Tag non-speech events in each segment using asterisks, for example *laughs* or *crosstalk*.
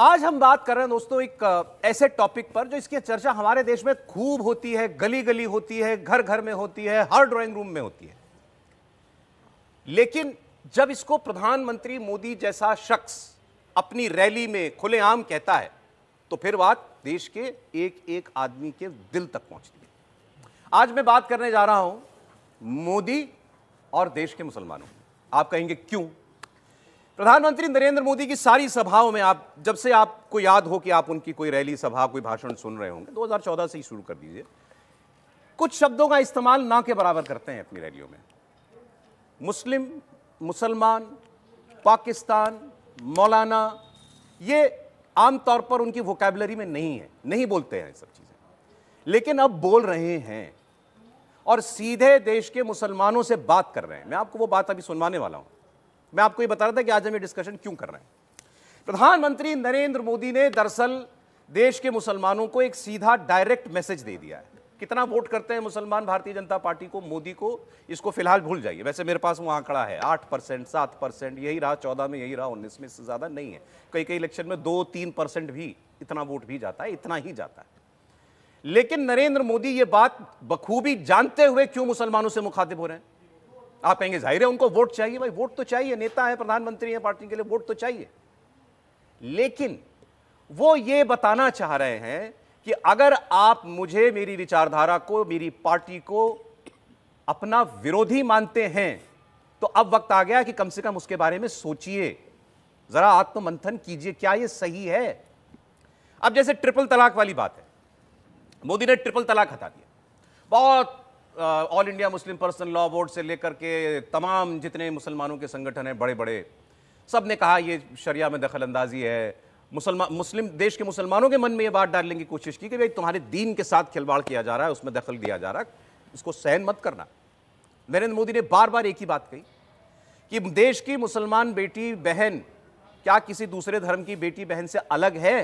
आज हम बात कर रहे हैं दोस्तों एक ऐसे टॉपिक पर जो इसकी चर्चा हमारे देश में खूब होती है गली गली होती है घर घर में होती है हर ड्राइंग रूम में होती है लेकिन जब इसको प्रधानमंत्री मोदी जैसा शख्स अपनी रैली में खुलेआम कहता है तो फिर बात देश के एक एक आदमी के दिल तक पहुंचती है आज मैं बात करने जा रहा हूं मोदी और देश के मुसलमानों आप कहेंगे क्यों प्रधानमंत्री नरेंद्र मोदी की सारी सभाओं में आप जब से आपको याद हो कि आप उनकी कोई रैली सभा कोई भाषण सुन रहे होंगे 2014 से ही शुरू कर दीजिए कुछ शब्दों का इस्तेमाल ना के बराबर करते हैं अपनी रैलियों में मुस्लिम मुसलमान पाकिस्तान मौलाना ये आमतौर पर उनकी वोकेबलरी में नहीं है नहीं बोलते हैं सब चीज़ें लेकिन अब बोल रहे हैं और सीधे देश के मुसलमानों से बात कर रहे हैं मैं आपको वो बात अभी सुनवाने वाला हूँ मैं आपको ये बता रहा था कि आज हम ये डिस्कशन क्यों कर रहे हैं प्रधानमंत्री नरेंद्र मोदी ने दरअसल देश के मुसलमानों को एक सीधा डायरेक्ट मैसेज दे दिया है कितना वोट करते हैं मुसलमान भारतीय जनता पार्टी को मोदी को इसको फिलहाल भूल जाइए वैसे मेरे पास वो आंकड़ा है आठ परसेंट सात परसेंट यही रहा चौदह में यही रहा उन्नीस में इससे ज़्यादा नहीं है कई कई इलेक्शन में दो तीन परसेंट भी इतना वोट भी जाता है इतना ही जाता है लेकिन नरेंद्र मोदी ये बात बखूबी जानते हुए क्यों मुसलमानों से मुखातिब हो रहे हैं आप कहेंगे जाहिर है उनको वोट चाहिए भाई वोट तो चाहिए नेता है प्रधानमंत्री है पार्टी के लिए वोट तो चाहिए लेकिन वो ये बताना चाह रहे हैं कि अगर आप मुझे मेरी विचारधारा को मेरी पार्टी को अपना विरोधी मानते हैं तो अब वक्त आ गया कि कम से कम उसके बारे में सोचिए जरा आत्ममंथन कीजिए क्या यह सही है अब जैसे ट्रिपल तलाक वाली बात है मोदी ने ट्रिपल तलाक हटा दिया बहुत All India Muslim Personal Law Board से लेकर के तमाम जितने मुसलमानों के संगठन हैं बड़े बड़े सब ने कहा ये शरिया में दखल अंदाजी है मुसलमान मुस्लिम देश के मुसलमानों के मन में ये बात डालने की कोशिश की कि भाई तुम्हारे दीन के साथ खिलवाड़ किया जा रहा है उसमें दखल दिया जा रहा है इसको सहन मत करना नरेंद्र मोदी ने बार बार एक ही बात कही कि देश की मुसलमान बेटी बहन क्या किसी दूसरे धर्म की बेटी बहन से अलग है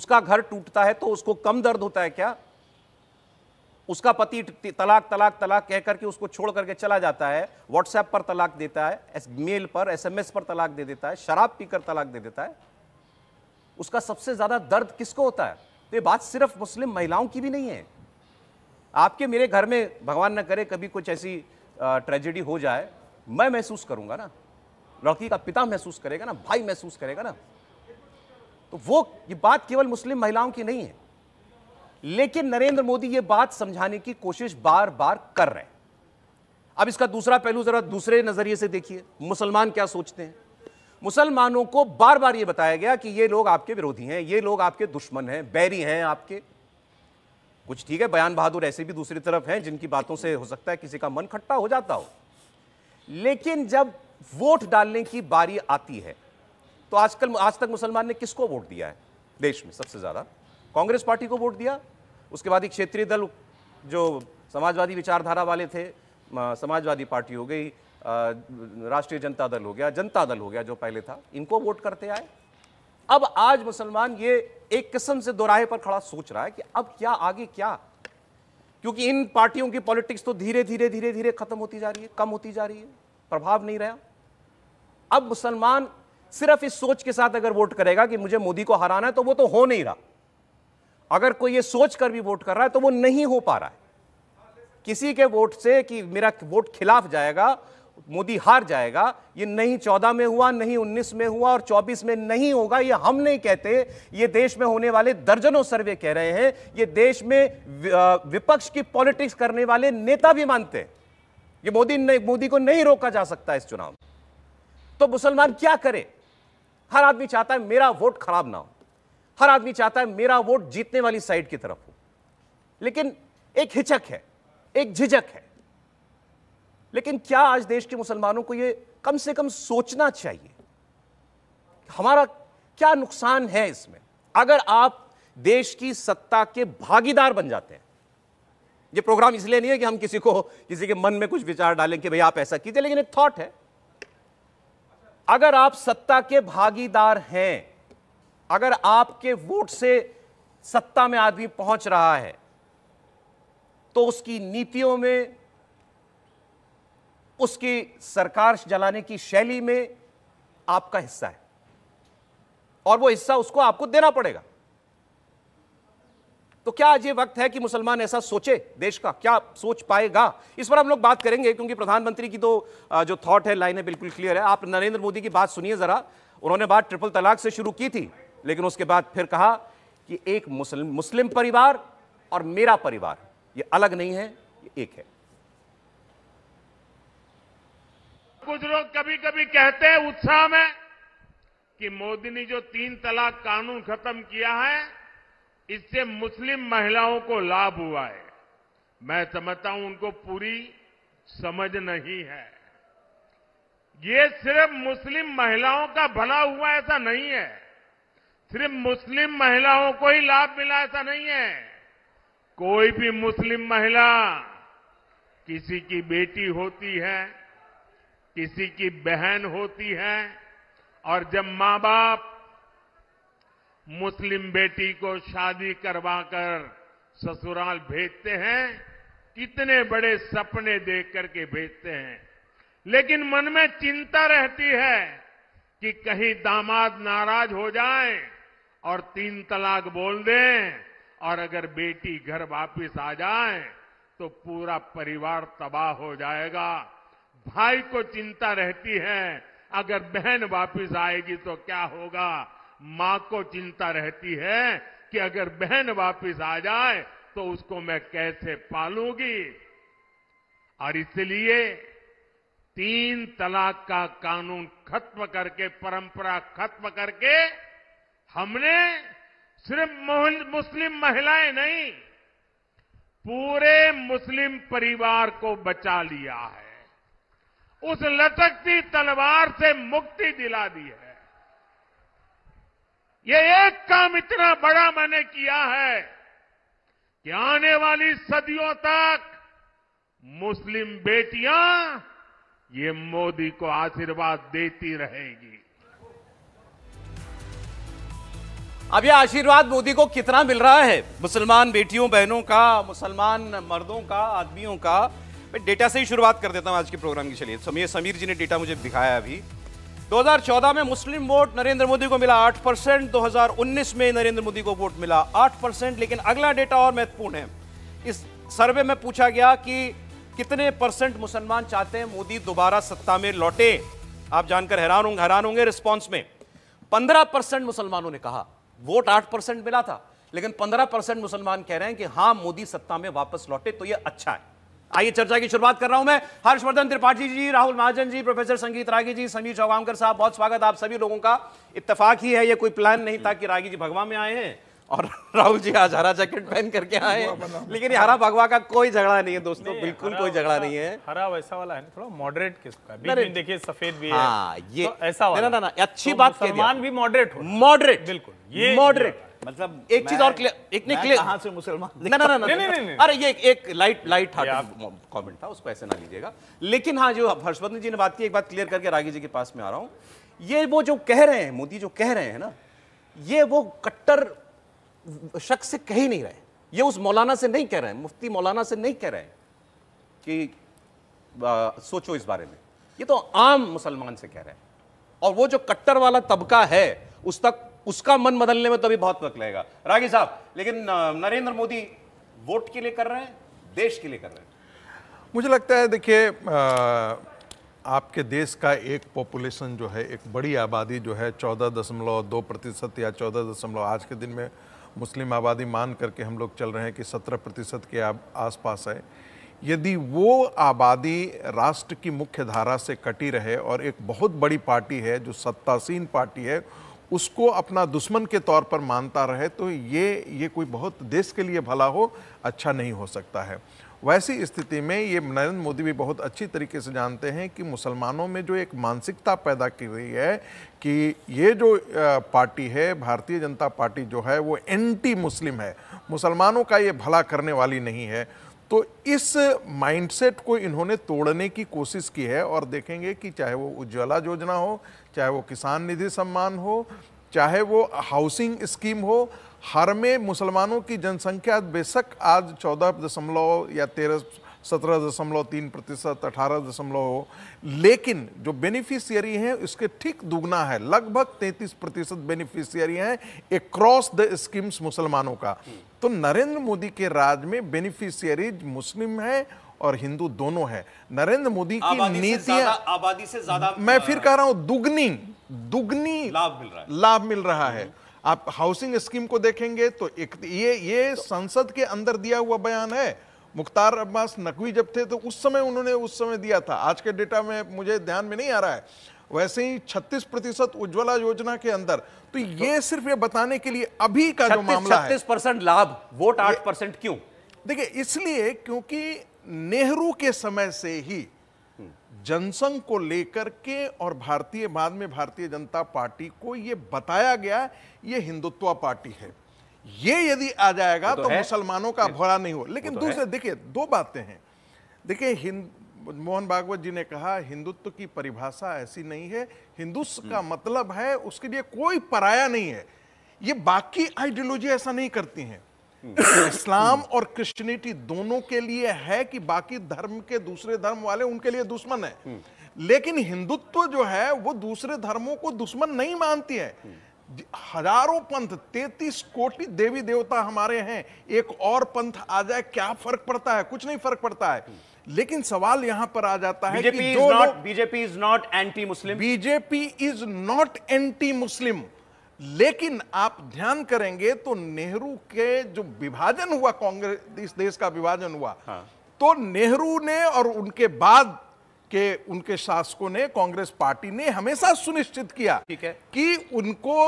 उसका घर टूटता है तो उसको कम दर्द होता है क्या उसका पति तलाक तलाक तलाक कह करके उसको छोड़ करके चला जाता है व्हाट्सएप पर तलाक देता है मेल पर एसएमएस पर तलाक दे देता है शराब पीकर तलाक दे देता है उसका सबसे ज्यादा दर्द किसको होता है तो ये बात सिर्फ मुस्लिम महिलाओं की भी नहीं है आपके मेरे घर में भगवान न करे कभी कुछ ऐसी ट्रेजेडी हो जाए मैं महसूस करूंगा ना लड़की का पिता महसूस करेगा ना भाई महसूस करेगा ना तो वो ये बात केवल मुस्लिम महिलाओं की नहीं है लेकिन नरेंद्र मोदी यह बात समझाने की कोशिश बार बार कर रहे हैं अब इसका दूसरा पहलू जरा दूसरे नजरिए से देखिए मुसलमान क्या सोचते हैं मुसलमानों को बार बार यह बताया गया कि ये लोग आपके विरोधी हैं ये लोग आपके दुश्मन हैं बैरी हैं आपके कुछ ठीक है बयान बहादुर ऐसे भी दूसरी तरफ हैं जिनकी बातों से हो सकता है किसी का मन खट्टा हो जाता हो लेकिन जब वोट डालने की बारी आती है तो आजकल आज तक मुसलमान ने किसको वोट दिया है देश में सबसे ज्यादा कांग्रेस पार्टी को वोट दिया उसके बाद एक क्षेत्रीय दल जो समाजवादी विचारधारा वाले थे समाजवादी पार्टी हो गई राष्ट्रीय जनता दल हो गया जनता दल हो गया जो पहले था इनको वोट करते आए अब आज मुसलमान ये एक किस्म से दोराहे पर खड़ा सोच रहा है कि अब क्या आगे क्या क्योंकि इन पार्टियों की पॉलिटिक्स तो धीरे धीरे धीरे धीरे खत्म होती जा रही है कम होती जा रही है प्रभाव नहीं रहा अब मुसलमान सिर्फ इस सोच के साथ अगर वोट करेगा कि मुझे मोदी को हराना है तो वो तो हो नहीं रहा अगर कोई ये सोच कर भी वोट कर रहा है तो वो नहीं हो पा रहा है किसी के वोट से कि मेरा वोट खिलाफ जाएगा मोदी हार जाएगा ये नहीं चौदह में हुआ नहीं उन्नीस में हुआ और चौबीस में नहीं होगा ये हम नहीं कहते ये देश में होने वाले दर्जनों सर्वे कह रहे हैं ये देश में विपक्ष की पॉलिटिक्स करने वाले नेता भी मानते हैं ये मोदी मोदी को नहीं रोका जा सकता इस चुनाव में तो मुसलमान क्या करे हर आदमी चाहता है मेरा वोट खराब ना हो हर आदमी चाहता है मेरा वोट जीतने वाली साइड की तरफ हो लेकिन एक हिचक है एक झिझक है लेकिन क्या आज देश के मुसलमानों को यह कम से कम सोचना चाहिए हमारा क्या नुकसान है इसमें अगर आप देश की सत्ता के भागीदार बन जाते हैं ये प्रोग्राम इसलिए नहीं है कि हम किसी को किसी के मन में कुछ विचार डालें कि भाई आप ऐसा कीजिए लेकिन एक थॉट है अगर आप सत्ता के भागीदार हैं अगर आपके वोट से सत्ता में आदमी पहुंच रहा है तो उसकी नीतियों में उसकी सरकार जलाने की शैली में आपका हिस्सा है और वो हिस्सा उसको आपको देना पड़ेगा तो क्या आज ये वक्त है कि मुसलमान ऐसा सोचे देश का क्या सोच पाएगा इस पर हम लोग बात करेंगे क्योंकि प्रधानमंत्री की तो जो थॉट है लाइन है बिल्कुल क्लियर है आप नरेंद्र मोदी की बात सुनिए जरा उन्होंने बात ट्रिपल तलाक से शुरू की थी लेकिन उसके बाद फिर कहा कि एक मुस्लिम मुस्लिम परिवार और मेरा परिवार ये अलग नहीं है ये एक है कुछ लोग कभी कभी कहते हैं उत्साह में कि मोदी ने जो तीन तलाक कानून खत्म किया है इससे मुस्लिम महिलाओं को लाभ हुआ है मैं समझता हूं उनको पूरी समझ नहीं है ये सिर्फ मुस्लिम महिलाओं का भला हुआ ऐसा नहीं है सिर्फ मुस्लिम महिलाओं को ही लाभ मिला ऐसा नहीं है कोई भी मुस्लिम महिला किसी की बेटी होती है किसी की बहन होती है और जब मां बाप मुस्लिम बेटी को शादी करवाकर ससुराल भेजते हैं कितने बड़े सपने देख करके भेजते हैं लेकिन मन में चिंता रहती है कि कहीं दामाद नाराज हो जाए और तीन तलाक बोल दें और अगर बेटी घर वापस आ जाए तो पूरा परिवार तबाह हो जाएगा भाई को चिंता रहती है अगर बहन वापस आएगी तो क्या होगा मां को चिंता रहती है कि अगर बहन वापस आ जाए तो उसको मैं कैसे पालूंगी और इसलिए तीन तलाक का कानून खत्म करके परंपरा खत्म करके हमने सिर्फ मुस्लिम महिलाएं नहीं पूरे मुस्लिम परिवार को बचा लिया है उस लटकती तलवार से मुक्ति दिला दी है ये एक काम इतना बड़ा मैंने किया है कि आने वाली सदियों तक मुस्लिम बेटियां ये मोदी को आशीर्वाद देती रहेगी अब यह आशीर्वाद मोदी को कितना मिल रहा है मुसलमान बेटियों बहनों का मुसलमान मर्दों का आदमियों का मैं डेटा से ही शुरुआत कर देता हूँ आज के प्रोग्राम की चलिए समीर समीर जी ने डेटा मुझे दिखाया अभी 2014 में मुस्लिम वोट नरेंद्र मोदी को मिला 8 परसेंट दो में नरेंद्र मोदी को वोट मिला 8 परसेंट लेकिन अगला डेटा और महत्वपूर्ण है इस सर्वे में पूछा गया कि कितने परसेंट मुसलमान चाहते हैं मोदी दोबारा सत्ता में लौटे आप जानकर हैरान होंगे हैरान होंगे रिस्पॉन्स में पंद्रह परसेंट मुसलमानों ने कहा वोट आठ परसेंट मिला था लेकिन पंद्रह परसेंट मुसलमान कह रहे हैं कि हाँ मोदी सत्ता में वापस लौटे तो यह अच्छा है आइए चर्चा की शुरुआत कर रहा हूं मैं हर्षवर्धन त्रिपाठी जी राहुल महाजन जी प्रोफेसर संगीत रागी जी समीर चौगामकर साहब बहुत स्वागत आप सभी लोगों का इत्तेफाक ही है यह कोई प्लान नहीं था कि रागी जी भगवा में आए हैं और *laughs* राहुल जी आज हरा जैकेट पहन करके *laughs* आए लेकिन हरा भगवा का कोई झगड़ा नहीं है दोस्तों बिल्कुल कोई झगड़ा नहीं है हरा वैसा वाला है थोड़ा मॉडरेट किसका का देखिए सफेद भी है हाँ, ये तो ऐसा वाला ना ना अच्छी तो बात मुसलमान भी मॉडरेट हो मॉडरेट बिल्कुल ये मॉडरेट मतलब एक चीज और क्लियर एक ने क्लियर कहां से मुसलमान ना ना ना नहीं अरे ये एक एक लाइट लाइट था कमेंट था उसको ऐसे ना लीजिएगा लेकिन हाँ जो हर्षवर्धन जी ने बात की एक बात क्लियर करके रागी जी के पास में आ रहा हूँ ये वो जो कह रहे हैं मोदी जो कह रहे हैं ना ये वो कट्टर शख्स से कह ही नहीं रहे ये उस मौलाना से नहीं कह रहे हैं मुफ्ती मौलाना से नहीं कह रहे हैं कि आ, सोचो इस बारे में ये तो आम मुसलमान से कह रहे हैं और वो जो कट्टर वाला तबका है उस तक उसका मन बदलने में तो अभी बहुत वक्त लगेगा रागी साहब लेकिन नरेंद्र मोदी वोट के लिए कर रहे हैं देश के लिए कर रहे हैं मुझे लगता है देखिए आपके देश का एक पॉपुलेशन जो है एक बड़ी आबादी जो है चौदह दशमलव दो प्रतिशत या चौदह दशमलव आज के दिन में मुस्लिम आबादी मान करके हम लोग चल रहे हैं कि सत्रह प्रतिशत के आसपास है यदि वो आबादी राष्ट्र की मुख्य धारा से कटी रहे और एक बहुत बड़ी पार्टी है जो सत्तासीन पार्टी है उसको अपना दुश्मन के तौर पर मानता रहे तो ये ये कोई बहुत देश के लिए भला हो अच्छा नहीं हो सकता है वैसी स्थिति में ये नरेंद्र मोदी भी बहुत अच्छी तरीके से जानते हैं कि मुसलमानों में जो एक मानसिकता पैदा की गई है कि ये जो पार्टी है भारतीय जनता पार्टी जो है वो एंटी मुस्लिम है मुसलमानों का ये भला करने वाली नहीं है तो इस माइंडसेट को इन्होंने तोड़ने की कोशिश की है और देखेंगे कि चाहे वो उज्ज्वला योजना हो चाहे वो किसान निधि सम्मान हो चाहे वो हाउसिंग स्कीम हो हर में मुसलमानों की जनसंख्या बेशक आज चौदह दशमलव या तेरह सत्रह दशमलव तीन प्रतिशत अठारह दशमलव हो लेकिन जो बेनिफिशियरी हैं उसके ठीक दुगना है लगभग तैंतीस प्रतिशत बेनिफिशियरी हैं एक्रॉस द स्कीम्स मुसलमानों का तो नरेंद्र मोदी के राज में बेनिफिशियरीज मुस्लिम है और हिंदू दोनों है नरेंद्र मोदी की नीतियां आबादी से ज्यादा मैं फिर कह रहा हूं दुगनी दुगनी लाभ मिल रहा है लाभ मिल रहा है आप हाउसिंग स्कीम को देखेंगे तो एक ये ये संसद के अंदर दिया हुआ बयान है मुख्तार अब्बास नकवी जब थे तो उस समय उन्होंने उस समय दिया था आज के डेटा में मुझे ध्यान में नहीं आ रहा है वैसे ही 36 प्रतिशत उज्ज्वला योजना के अंदर तो ये तो सिर्फ ये बताने के लिए अभी का 36, जो मामला 36 है परसेंट लाभ वोट आठ परसेंट क्यों देखिए इसलिए क्योंकि नेहरू के समय से ही जनसंघ को लेकर के और भारतीय बाद में भारतीय जनता पार्टी को ये बताया गया ये हिंदुत्व पार्टी है ये यदि आ जाएगा तो, तो मुसलमानों का भरा नहीं हो लेकिन तो दूसरे देखिए दो बातें हैं देखिए हिंद मोहन भागवत जी ने कहा हिंदुत्व की परिभाषा ऐसी नहीं है हिंदुत्व का हम्म। मतलब है उसके लिए कोई पराया नहीं है ये बाकी आइडियोलॉजी ऐसा नहीं करती हैं इस्लाम और क्रिश्चियनिटी दोनों के लिए है कि बाकी धर्म के दूसरे धर्म वाले उनके लिए दुश्मन है हम्म। लेकिन हिंदुत्व जो है वो दूसरे धर्मों को दुश्मन नहीं मानती है हम्म। हजारों पंथ तैतीस कोटि देवी देवता हमारे हैं एक और पंथ आ जाए क्या फर्क पड़ता है कुछ नहीं फर्क पड़ता है हम्म। लेकिन सवाल यहां पर आ जाता है BJP is not BJP is not anti Muslim BJP is not anti Muslim लेकिन आप ध्यान करेंगे तो नेहरू के जो विभाजन हुआ कांग्रेस इस देश का विभाजन हुआ हाँ। तो नेहरू ने और उनके बाद के उनके शासकों ने कांग्रेस पार्टी ने हमेशा सुनिश्चित किया ठीक है कि उनको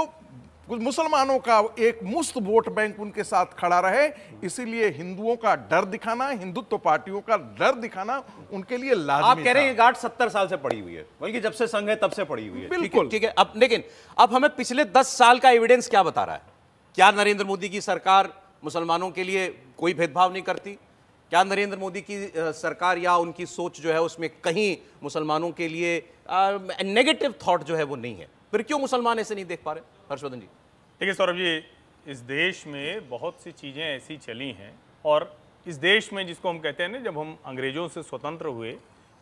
मुसलमानों का एक मुफ्त वोट बैंक उनके साथ खड़ा रहे इसीलिए हिंदुओं का डर दिखाना हिंदुत्व तो पार्टियों का डर दिखाना उनके लिए लाजमी आप कह रहे हैं गाठ सत्तर साल से पड़ी हुई है बल्कि जब से संघ है तब से पड़ी हुई है बिल्कुल ठीक है अब लेकिन अब हमें पिछले दस साल का एविडेंस क्या बता रहा है क्या नरेंद्र मोदी की सरकार मुसलमानों के लिए कोई भेदभाव नहीं करती क्या नरेंद्र मोदी की सरकार या उनकी सोच जो है उसमें कहीं मुसलमानों के लिए नेगेटिव थॉट जो है वो नहीं है फिर क्यों मुसलमान ऐसे नहीं देख पा रहे हर्षवर्धन जी देखिए सौरभ जी इस देश में बहुत सी चीज़ें ऐसी चली हैं और इस देश में जिसको हम कहते हैं ना जब हम अंग्रेज़ों से स्वतंत्र हुए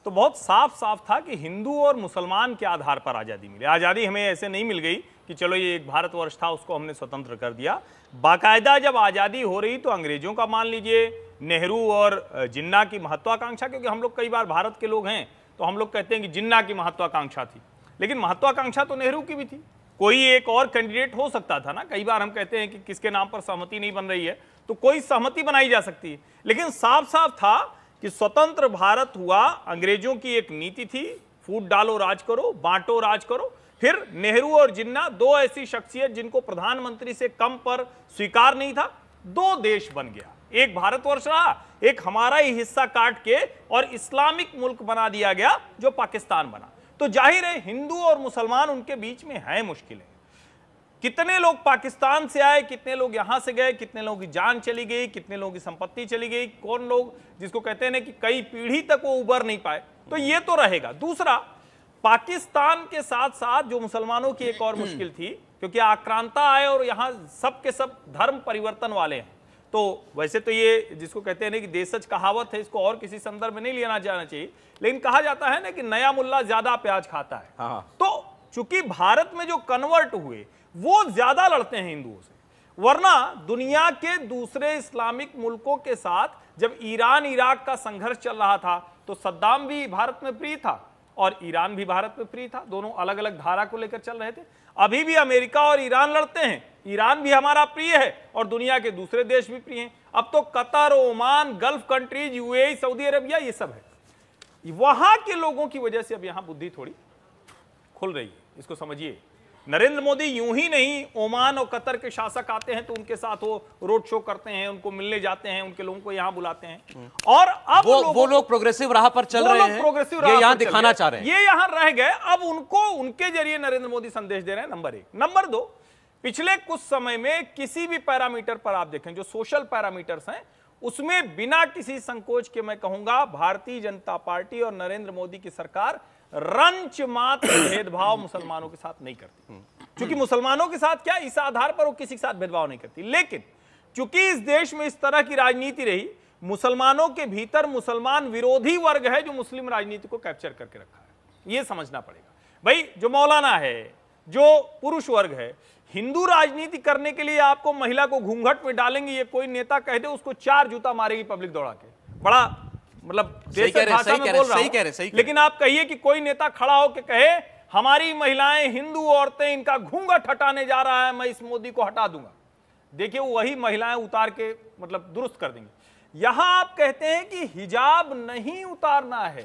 तो बहुत साफ साफ था कि हिंदू और मुसलमान के आधार पर आज़ादी मिली आज़ादी हमें ऐसे नहीं मिल गई कि चलो ये एक भारतवर्ष था उसको हमने स्वतंत्र कर दिया बाकायदा जब आज़ादी हो रही तो अंग्रेज़ों का मान लीजिए नेहरू और जिन्ना की महत्वाकांक्षा क्योंकि हम लोग कई बार भारत के लोग हैं तो हम लोग कहते हैं कि जिन्ना की महत्वाकांक्षा थी लेकिन महत्वाकांक्षा तो नेहरू की भी थी कोई एक और कैंडिडेट हो सकता था ना कई बार हम कहते हैं कि किसके नाम पर सहमति नहीं बन रही है तो कोई सहमति बनाई जा सकती है लेकिन साफ साफ था कि स्वतंत्र भारत हुआ अंग्रेजों की एक नीति थी फूट डालो राज करो बांटो राज करो फिर नेहरू और जिन्ना दो ऐसी शख्सियत जिनको प्रधानमंत्री से कम पर स्वीकार नहीं था दो देश बन गया एक भारतवर्ष रहा एक हमारा ही हिस्सा काट के और इस्लामिक मुल्क बना दिया गया जो पाकिस्तान बना तो जाहिर है हिंदू और मुसलमान उनके बीच में है मुश्किलें कितने लोग पाकिस्तान से आए कितने लोग यहां से गए कितने लोगों की जान चली गई कितने लोगों की संपत्ति चली गई कौन लोग जिसको कहते हैं ना कि कई पीढ़ी तक वो उबर नहीं पाए तो ये तो रहेगा दूसरा पाकिस्तान के साथ साथ जो मुसलमानों की एक और मुश्किल थी क्योंकि आक्रांता आए और यहां सबके सब धर्म परिवर्तन वाले हैं तो वैसे तो ये जिसको कहते हैं ना कि सच कहावत है इसको और किसी संदर्भ में नहीं लेना जाना चाहिए लेकिन कहा जाता है ना कि नया मुल्ला ज्यादा प्याज खाता है हाँ।, हाँ। तो चूंकि भारत में जो कन्वर्ट हुए वो ज्यादा लड़ते हैं हिंदुओं से वरना दुनिया के दूसरे इस्लामिक मुल्कों के साथ जब ईरान इराक का संघर्ष चल रहा था तो सद्दाम भी भारत में प्रिय था और ईरान भी भारत में प्रिय था दोनों अलग अलग धारा को लेकर चल रहे थे अभी भी अमेरिका और ईरान लड़ते हैं ईरान भी हमारा प्रिय है और दुनिया के दूसरे देश भी प्रिय हैं अब तो Qatar Oman Gulf countries UAE Saudi Arabia ये सब है वहां के लोगों की वजह से अब यहां बुद्धि थोड़ी खुल रही है इसको समझिए नरेंद्र मोदी यूं ही नहीं ओमान और कतर के शासक आते हैं तो उनके साथ वो रोड शो करते हैं उनको मिलने जाते हैं उनके लोगों को यहाँ बुलाते हैं हम्म। और अब वो वो लोग प्रोग्रेसिव राह पर चल रहे हैं प्रोग्रेसिव राह दिखाना चाह रहे हैं ये यहां रह गए अब उनको उनके जरिए नरेंद्र मोदी संदेश दे रहे हैं नंबर एक नंबर दो पिछले कुछ समय में किसी भी पैरामीटर पर आप देखें जो सोशल पैरामीटर्स हैं उसमें बिना किसी संकोच के मैं कहूंगा भारतीय जनता पार्टी और नरेंद्र मोदी की सरकार रंच मात्र भेदभाव मुसलमानों के साथ नहीं करती क्योंकि मुसलमानों के साथ क्या इस आधार पर वो किसी के साथ भेदभाव नहीं करती लेकिन चूंकि इस देश में इस तरह की राजनीति रही मुसलमानों के भीतर मुसलमान विरोधी वर्ग है जो मुस्लिम राजनीति को कैप्चर करके रखा है ये समझना पड़ेगा भाई जो मौलाना है जो पुरुष वर्ग है हिंदू राजनीति करने के लिए आपको महिला को घूंघट में डालेंगे ये कोई नेता कह दे उसको चार जूता मारेगी पब्लिक दौड़ा के बड़ा मतलब सही कह रहे सही कह रहे सही कह रहे सही लेकिन आप कहिए कि कोई नेता खड़ा होकर कहे हमारी महिलाएं हिंदू औरतें इनका घूंघट हटाने जा रहा है मैं इस मोदी को हटा दूंगा देखिए वही महिलाएं उतार के मतलब दुरुस्त कर देंगे यहां आप कहते हैं कि हिजाब नहीं उतारना है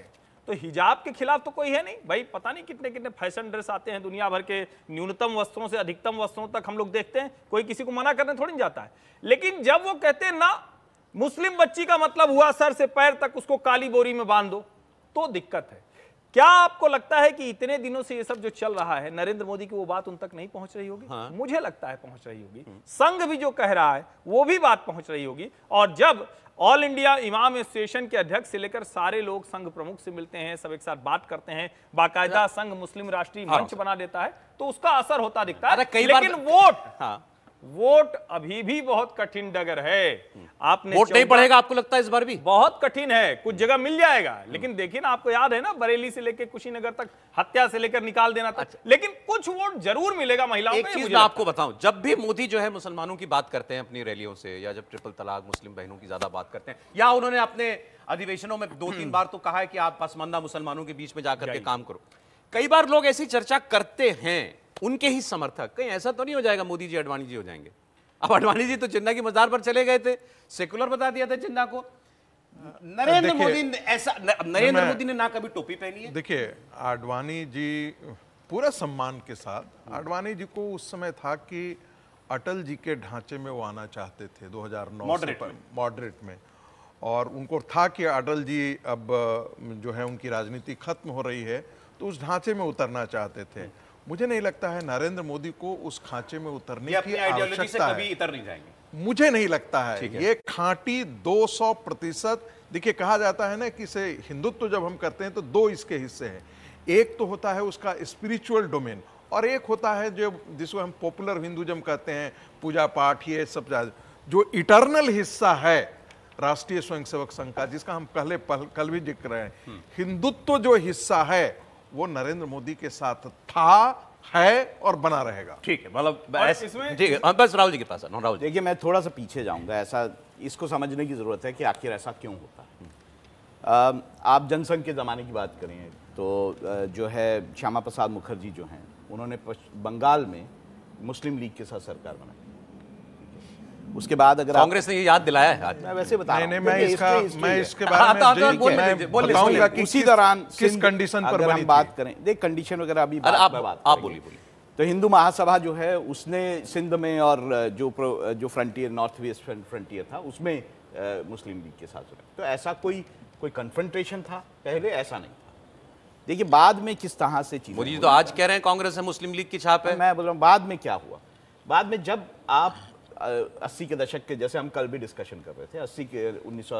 तो हिजाब के खिलाफ तो कोई है नहीं भाई पता नहीं कितने कितने फैशन ड्रेस आते हैं दुनिया भर के न्यूनतम वस्त्रों से अधिकतम वस्त्रों तक हम लोग देखते हैं कोई किसी को मना करने थोड़ी नहीं जाता है लेकिन जब वो कहते हैं ना मुस्लिम बच्ची का मतलब हुआ सर से पैर तक उसको काली बोरी में बांध दो तो दिक्कत है क्या आपको लगता है कि इतने दिनों से ये सब जो चल रहा है नरेंद्र मोदी की वो बात उन तक नहीं पहुंच रही होगी हाँ। मुझे लगता है पहुंच रही होगी हम्म। संघ भी जो कह रहा है वो भी बात पहुंच रही होगी और जब ऑल इंडिया इमाम एसोसिएशन के अध्यक्ष से लेकर सारे लोग संघ प्रमुख से मिलते हैं सब एक साथ बात करते हैं बाकायदा हाँ। संघ मुस्लिम राष्ट्रीय हाँ। मंच बना देता है तो उसका असर होता दिखता है लेकिन वोट हाँ। वोट अभी भी बहुत कठिन डगर है आपने वोट नहीं पड़ेगा आपको लगता है इस बार भी बहुत कठिन है कुछ जगह मिल जाएगा लेकिन देखिए ना आपको याद है ना बरेली से लेकर कुशीनगर तक हत्या से लेकर निकाल देना था अच्छा। लेकिन कुछ वोट जरूर मिलेगा महिलाओं एक चीज मैं आपको बताऊं जब भी मोदी जो है मुसलमानों की बात करते हैं अपनी रैलियों से या जब ट्रिपल तलाक मुस्लिम बहनों की ज्यादा बात करते हैं या उन्होंने अपने अधिवेशनों में दो तीन हम्म। बार तो कहा है कि आप पसमंदा मुसलमानों के बीच में जाकर के काम करो कई बार लोग ऐसी चर्चा करते हैं उनके ही समर्थक कहीं ऐसा तो नहीं हो जाएगा मोदी जी अडवाणी जी हो जाएंगे अब अडवाणी जी तो चिन्ना की मजार पर चले गए थे सेकुलर बता दिया था चिन्ना को नरेंद्र मोदी ऐसा नरेंद्र मोदी ने ना कभी टोपी पहनी है देखिए अडवाणी जी पूरा सम्मान के साथ अडवाणी जी को उस समय था कि अटल जी के ढांचे में वो आना चाहते थे 2009 मॉडरेट में मॉडरेट में और उनको था कि अटल जी अब जो है उनकी राजनीति खत्म हो रही है तो उस ढांचे में उतरना चाहते थे मुझे नहीं लगता है नरेंद्र मोदी को उस खांचे में उतरने की आवश्यकता है इतर नहीं जाएंगे मुझे नहीं लगता है ये खांटी 200 प्रतिशत देखिए कहा जाता है ना कि से हिंदुत्व तो जब हम करते हैं तो दो इसके हिस्से हैं एक तो होता है उसका स्पिरिचुअल डोमेन और एक होता है जो जिसको हम पॉपुलर हिंदुजम कहते हैं पूजा पाठ ये सब जो इटर्नल हिस्सा है राष्ट्रीय स्वयंसेवक संघ का जिसका हम पहले कल भी जिक्र रहे हैं हम्म। हिंदुत्व तो जो हिस्सा है वो नरेंद्र मोदी के साथ था है और बना रहेगा ठीक है मतलब इसमें ठीक है बस राहुल जी के पास राहुल देखिए मैं थोड़ा सा पीछे जाऊंगा ऐसा इसको समझने की ज़रूरत है कि आखिर ऐसा क्यों होता है आप जनसंघ के ज़माने की बात करें तो जो है श्यामा प्रसाद मुखर्जी जो हैं उन्होंने बंगाल में मुस्लिम लीग के साथ सरकार बनाई उसके बाद अगर कांग्रेस ने ये याद दिलाया है आज मैं वैसे बता नहीं, नहीं, मैं इसका मैं इसके बारे हाँ, में तो बताऊंगा कि उसी दौरान किस कंडीशन पर हम बात करें देख कंडीशन वगैरह अभी आप बोलिए बोलिए तो हिंदू महासभा जो है उसने सिंध में और जो जो फ्रंटियर नॉर्थ वेस्ट फ्रंटियर था उसमें मुस्लिम लीग के साथ तो ऐसा कोई कोई कन्फ्रंटेशन था पहले ऐसा नहीं देखिए बाद में किस तरह से चीज मुझे तो आज कह रहे हैं कांग्रेस है मुस्लिम लीग की छाप है मैं बोल रहा हूँ बाद में क्या हुआ बाद में जब आप अस्सी के दशक के जैसे हम कल भी डिस्कशन कर रहे थे अस्सी के उन्नीस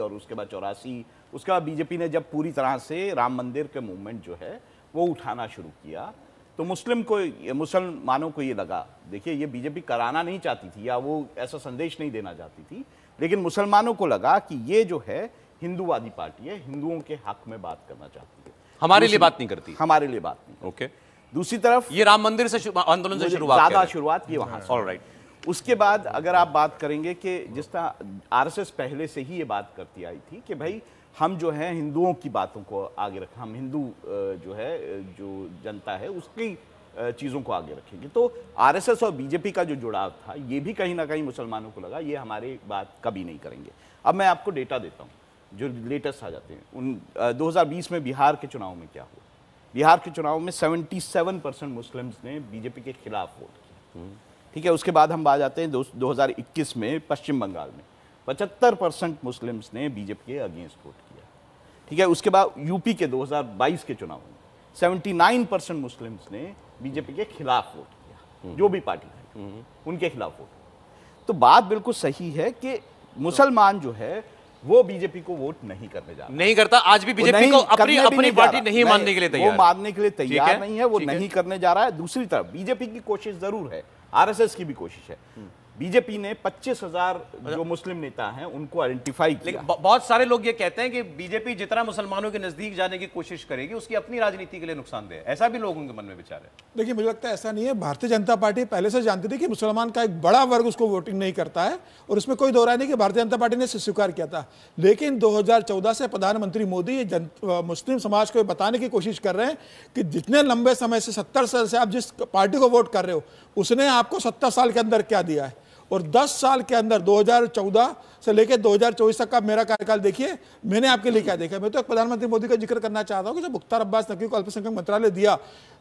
और उसके बाद चौरासी उसके बाद बीजेपी ने जब पूरी तरह से राम मंदिर के मूवमेंट जो है वो उठाना शुरू किया तो मुस्लिम को मुसलमानों को ये लगा देखिए ये बीजेपी कराना नहीं चाहती थी या वो ऐसा संदेश नहीं देना चाहती थी लेकिन मुसलमानों को लगा कि ये जो है हिंदूवादी पार्टी है हिंदुओं के हक में बात करना चाहती है हमारे लिए बात नहीं करती हमारे लिए बात नहीं ओके दूसरी तरफ ये राम मंदिर से आंदोलन से शुरुआत ज्यादा शुरुआत ये वहां ऑलराइट उसके बाद अगर आप बात करेंगे कि जिस तरह आरएसएस पहले से ही ये बात करती आई थी कि भाई हम जो हैं हिंदुओं की बातों को आगे रखें हम हिंदू जो है जो जनता है उसकी चीज़ों को आगे रखेंगे तो आरएसएस और बीजेपी का जो जुड़ाव था ये भी कहीं ना कहीं मुसलमानों को लगा ये हमारे बात कभी नहीं करेंगे अब मैं आपको डेटा देता हूँ जो लेटेस्ट आ जाते हैं उन दो में बिहार के चुनाव में क्या हुआ बिहार के चुनाव में सेवेंटी परसेंट मुस्लिम्स ने बीजेपी के खिलाफ वोट किया हम्म। ठीक है उसके बाद हम आ जाते हैं दो हज़ार इक्कीस में पश्चिम बंगाल में पचहत्तर परसेंट मुस्लिम्स ने बीजेपी के अगेंस्ट वोट किया ठीक है उसके बाद यूपी के 2022 के चुनाव में 79 परसेंट मुस्लिम्स ने बीजेपी के खिलाफ वोट किया हम्म। जो भी पार्टी है हम्म। उनके खिलाफ वोट तो बात बिल्कुल सही है कि मुसलमान जो है वो बीजेपी को वोट नहीं करने जा नहीं करता आज भी बीजेपी को अपनी अपनी पार्टी नहीं मानने के लिए तैयार वो मानने के लिए तैयार नहीं है वो नहीं करने जा रहा है दूसरी तरफ बीजेपी की कोशिश जरूर है आरएसएस की भी कोशिश है बीजेपी ने 25,000 अच्छा। जो मुस्लिम नेता हैं उनको आइडेंटिफाई किया बहुत सारे लोग ये कहते हैं कि बीजेपी जितना मुसलमानों के नजदीक जाने की कोशिश करेगी उसकी अपनी राजनीति के लिए नुकसान दे ऐसा भी लोगों के मन में विचार है देखिए मुझे लगता है ऐसा नहीं है भारतीय जनता पार्टी पहले से जानती थी कि मुसलमान का एक बड़ा वर्ग उसको वोटिंग नहीं करता है और उसमें कोई दोहरा नहीं कि भारतीय जनता पार्टी ने इसे स्वीकार किया था लेकिन दो से प्रधानमंत्री मोदी मुस्लिम समाज को बताने की कोशिश कर रहे हैं कि जितने लंबे समय से सत्तर साल से आप जिस पार्टी को वोट कर रहे हो उसने आपको सत्तर साल के अंदर क्या दिया है और दस साल के अंदर 2014 से लेकर 2024 तक का मेरा कार्यकाल देखिए मैंने आपके लिए क्या देखा मैं तो एक प्रधानमंत्री मोदी का जिक्र करना चाहता हूँ कि जब मुख्तार अब्बास नकवी को अल्पसंख्यक मंत्रालय दिया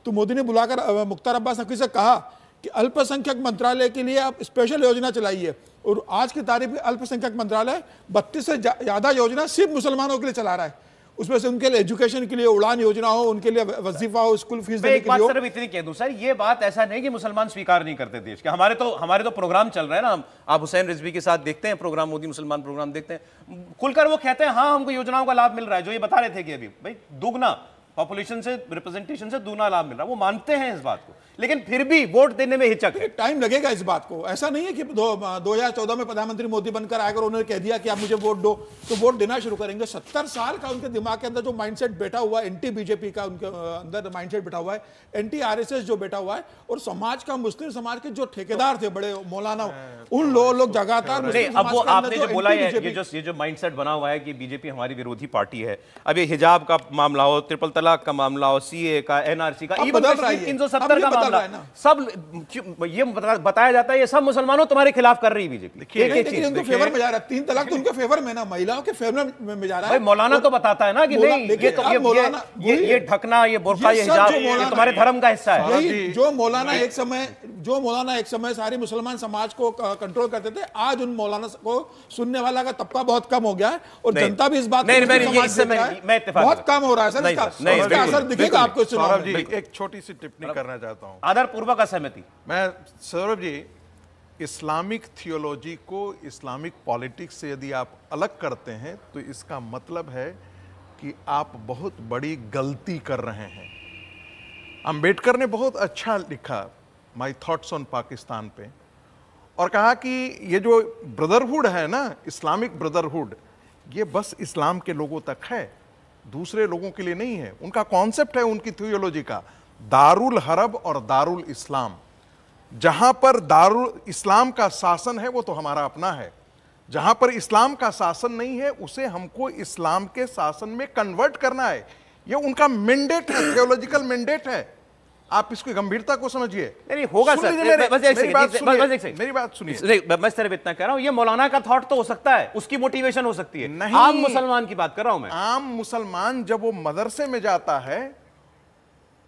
तो मोदी ने बुलाकर मुख्तार अब्बास नकवी से कहा कि अल्पसंख्यक मंत्रालय के लिए आप स्पेशल योजना चलाइए और आज की तारीख में अल्पसंख्यक मंत्रालय बत्तीस से ज़्यादा योजना सिर्फ मुसलमानों के लिए चला रहा है उसमें से उनके लिए एजुकेशन के लिए उड़ान योजना हो उनके लिए वजीफा हो स्कूल फीस देने के लिए इतनी कह दूं सर ये बात ऐसा नहीं कि मुसलमान स्वीकार नहीं करते देश के हमारे तो हमारे तो प्रोग्राम चल रहा है ना आप हुसैन रिजवी के साथ देखते हैं प्रोग्राम मोदी मुसलमान प्रोग्राम देखते हैं खुलकर वो कहते हैं हाँ हमको योजनाओं का लाभ मिल रहा है जो ये बता रहे थे कि अभी भाई दुगना पॉपुलेशन से रिप्रेजेंटेशन से दूना लाभ मिल रहा है वो मानते हैं इस बात को लेकिन फिर भी वोट देने में हिचक है टाइम लगेगा इस बात को ऐसा नहीं है कि दो हजार चौदह में प्रधानमंत्री मोदी बनकर आकर उन्होंने कह दिया कि आप मुझे वोट दो तो वोट देना शुरू करेंगे सत्तर साल का उनके दिमाग के अंदर जो माइंडसेट बैठा हुआ है एंटी बीजेपी का उनके अंदर माइंडसेट बैठा हुआ है एंटी आरएसएस जो बैठा हुआ है और समाज का मुस्लिम समाज के जो ठेकेदार थे बड़े मौलाना हाँ, हाँ, हाँ, उन लोगों लोग जगातार अब वो आपने जो बोला है ये जो ये जो माइंडसेट बना हुआ है कि बीजेपी हमारी विरोधी पार्टी है अब ये हिजाब का मामला हो त्रिपल तलाक तलाक का मामला हो सीए का एनआरसी का तीन सौ सत्तर का मामला सब ये बताया जाता है ये सब मुसलमानों तुम्हारे खिलाफ कर रही बीजेपी तीन तलाक तो उनके फेवर में ना महिलाओं के फेवर में जा रहा है मौलाना तो बताता है ना कि नहीं ये तो ये ढकना ये बोरखा ये हिजाब तुम्हारे धर्म का हिस्सा है हाँ जो मौलाना एक समय जो मौलाना एक समय सारे मुसलमान समाज को कंट्रोल करते थे आज उन मौलाना को सुनने वाला का तबका बहुत कम हो गया है और जनता भी इस बात नहीं, नहीं, नहीं, नहीं, नहीं, मैं बहुत कम हो रहा है सर इसका असर दिखेगा आपको सौरभ जी एक छोटी सी टिप्पणी करना चाहता हूँ आधार पूर्वक असहमति मैं सौरभ जी इस्लामिक थियोलॉजी को इस्लामिक पॉलिटिक्स से यदि आप अलग करते हैं तो इसका मतलब है कि आप बहुत बड़ी गलती कर रहे हैं अंबेडकर ने बहुत अच्छा लिखा माय थॉट्स ऑन पाकिस्तान पे और कहा कि ये जो ब्रदरहुड है ना इस्लामिक ब्रदरहुड ये बस इस्लाम के लोगों तक है दूसरे लोगों के लिए नहीं है उनका कॉन्सेप्ट है उनकी थियोलॉजी का दारुल हरब और दारुल इस्लाम जहाँ पर दारुल इस्लाम का शासन है वो तो हमारा अपना है जहाँ पर इस्लाम का शासन नहीं है उसे हमको इस्लाम के शासन में कन्वर्ट करना है ये उनका मैंडेट है थियोलॉजिकल मैंडेट है आप इसको गंभीरता को समझिए नहीं होगा सर मेरी, बात सुनिए मैं सिर्फ इतना कह रहा हूँ ये मौलाना का थॉट तो हो सकता है उसकी मोटिवेशन हो सकती है नहीं आम मुसलमान की बात कर रहा हूं मैं आम मुसलमान जब वो मदरसे में जाता है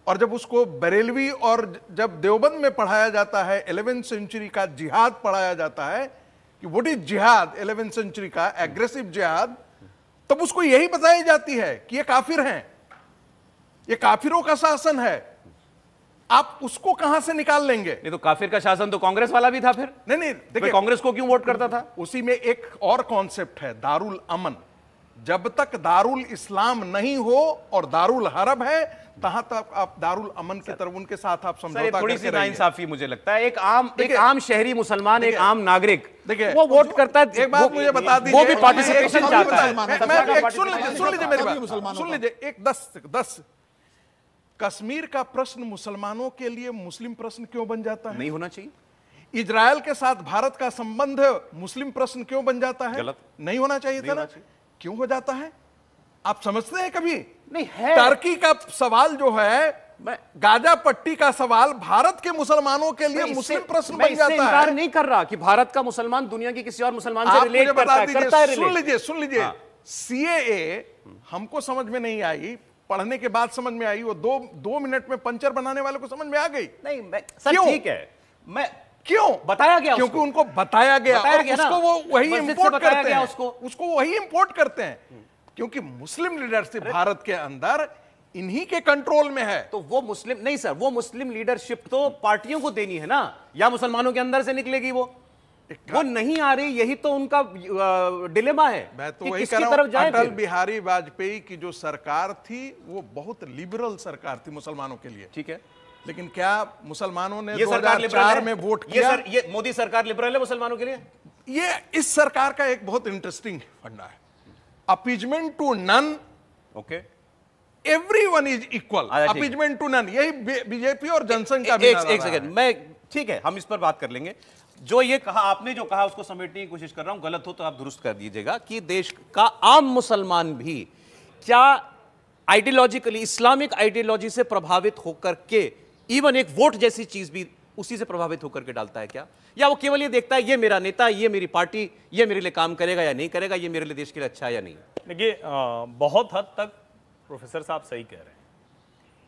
और जब उसको बरेलवी और जब देवबंद में पढ़ाया जाता है इलेवेंथ सेंचुरी का जिहाद पढ़ाया जाता है कि वट इज जिहाद इलेवेंथ सेंचुरी का एग्रेसिव जिहाद तब उसको यही बताई जाती है कि ये काफिर हैं ये काफिरों का शासन है आप उसको कहां से निकाल लेंगे नहीं तो काफिर का शासन तो कांग्रेस वाला भी था फिर नहीं नहीं देखिए कांग्रेस को क्यों वोट करता था उसी में एक और कॉन्सेप्ट है दारुल अमन जब तक दारुल इस्लाम नहीं हो और दारुल हरब है तहां तक आप दारुल अमन की तरफ उनके साथ आप समझौता थोड़ी सी नाइंसाफी मुझे लगता है एक आम एक आम शहरी मुसलमान एक आम नागरिक देखिए वो वोट करता है एक बात मुझे बता दीजिए वो भी पार्टिसिपेशन चाहता है सुन लीजिए सुन लीजिए मेरी बात सुन लीजिए एक दस दस कश्मीर का प्रश्न मुसलमानों के लिए मुस्लिम प्रश्न क्यों बन जाता है नहीं होना चाहिए इजराइल के साथ भारत का संबंध मुस्लिम प्रश्न क्यों बन जाता है गलत नहीं होना चाहिए था ना क्यों हो जाता है आप समझते हैं कभी नहीं है टर्की का सवाल जो है गाजा पट्टी का सवाल भारत के मुसलमानों के लिए मुस्लिम प्रश्न बन जाता है नहीं कर रहा कि भारत का मुसलमान दुनिया के किसी और मुसलमान से रिलेट करता है करता है सुन लीजिए सुन लीजिए सीएए हाँ। हमको समझ में नहीं आई पढ़ने के बाद समझ में आई वो दो दो मिनट में पंचर बनाने वाले को समझ में आ गई नहीं मैं सर ठीक है मैं क्यों बताया गया क्योंकि उसको? उनको बताया गया, बताया गया उसको वो वही इंपोर्ट करते हैं उसको उसको वही इंपोर्ट करते हैं क्योंकि मुस्लिम लीडरशिप भारत के अंदर इन्हीं के कंट्रोल में है तो वो मुस्लिम नहीं सर वो मुस्लिम लीडरशिप तो पार्टियों को देनी है ना या मुसलमानों के अंदर से निकलेगी वो वो नहीं आ रही यही तो उनका डिलेमा है मैं तो कि वही कह तरफ जाए अटल बिहारी वाजपेयी की जो सरकार थी वो बहुत लिबरल सरकार थी मुसलमानों के लिए ठीक है लेकिन क्या मुसलमानों ने ये सरकार लिबरल में वोट किया ये, सर, ये मोदी सरकार लिबरल है मुसलमानों के लिए ये इस सरकार का एक बहुत इंटरेस्टिंग फंडा है appeasement to none okay every one is equal appeasement to none यही बीजेपी और जनसंघ का एक सेकेंड मैं ठीक है हम इस पर बात कर लेंगे जो ये कहा आपने जो कहा उसको समेटने की कोशिश कर रहा हूं गलत हो तो आप दुरुस्त कर दीजिएगा कि देश का आम मुसलमान भी क्या आइडियोलॉजिकली इस्लामिक आइडियोलॉजी से प्रभावित होकर के इवन एक वोट जैसी चीज भी उसी से प्रभावित होकर के डालता है क्या या वो केवल ये देखता है ये मेरा नेता ये मेरी पार्टी ये मेरे लिए काम करेगा या नहीं करेगा ये मेरे लिए देश के लिए अच्छा है या नहीं देखिए बहुत हद तक प्रोफेसर साहब सही कह रहे हैं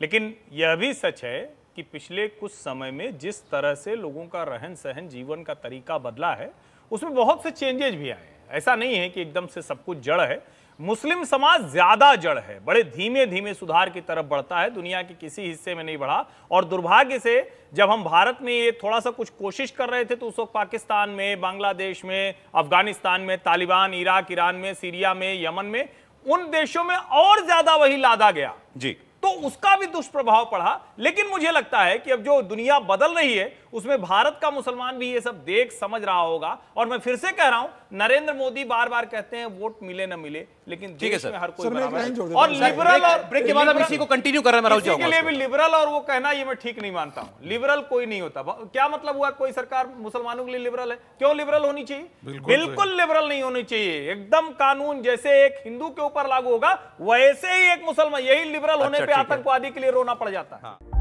लेकिन यह भी सच है कि पिछले कुछ समय में जिस तरह से लोगों का रहन सहन जीवन का तरीका बदला है उसमें बहुत से चेंजेज भी आए हैं ऐसा नहीं है कि एकदम से सब कुछ जड़ है मुस्लिम समाज ज्यादा जड़ है बड़े धीमे धीमे सुधार की तरफ बढ़ता है दुनिया के किसी हिस्से में नहीं बढ़ा और दुर्भाग्य से जब हम भारत में ये थोड़ा सा कुछ कोशिश कर रहे थे तो उस वक्त पाकिस्तान में बांग्लादेश में अफगानिस्तान में तालिबान इराक ईरान में सीरिया में यमन में उन देशों में और ज्यादा वही लादा गया जी तो उसका भी दुष्प्रभाव पड़ा लेकिन मुझे लगता है कि अब जो दुनिया बदल रही है उसमें भारत का मुसलमान भी ये सब देख समझ रहा होगा और मैं फिर से कह रहा हूं नरेंद्र मोदी बार बार कहते हैं वोट मिले ना मिले लेकिन ठीक है और लिबरल और कंटिन्यू कर लिबरल और वो कहना यह मैं ठीक नहीं मानता हूं लिबरल कोई नहीं होता क्या मतलब हुआ कोई सरकार मुसलमानों के लिए लिबरल है क्यों लिबरल होनी चाहिए बिल्कुल लिबरल नहीं होनी चाहिए एकदम कानून जैसे एक हिंदू के ऊपर लागू होगा वैसे ही एक मुसलमान यही लिबरल अच्छा, होने पर आतंकवादी के लिए रोना पड़ जाता है हाँ।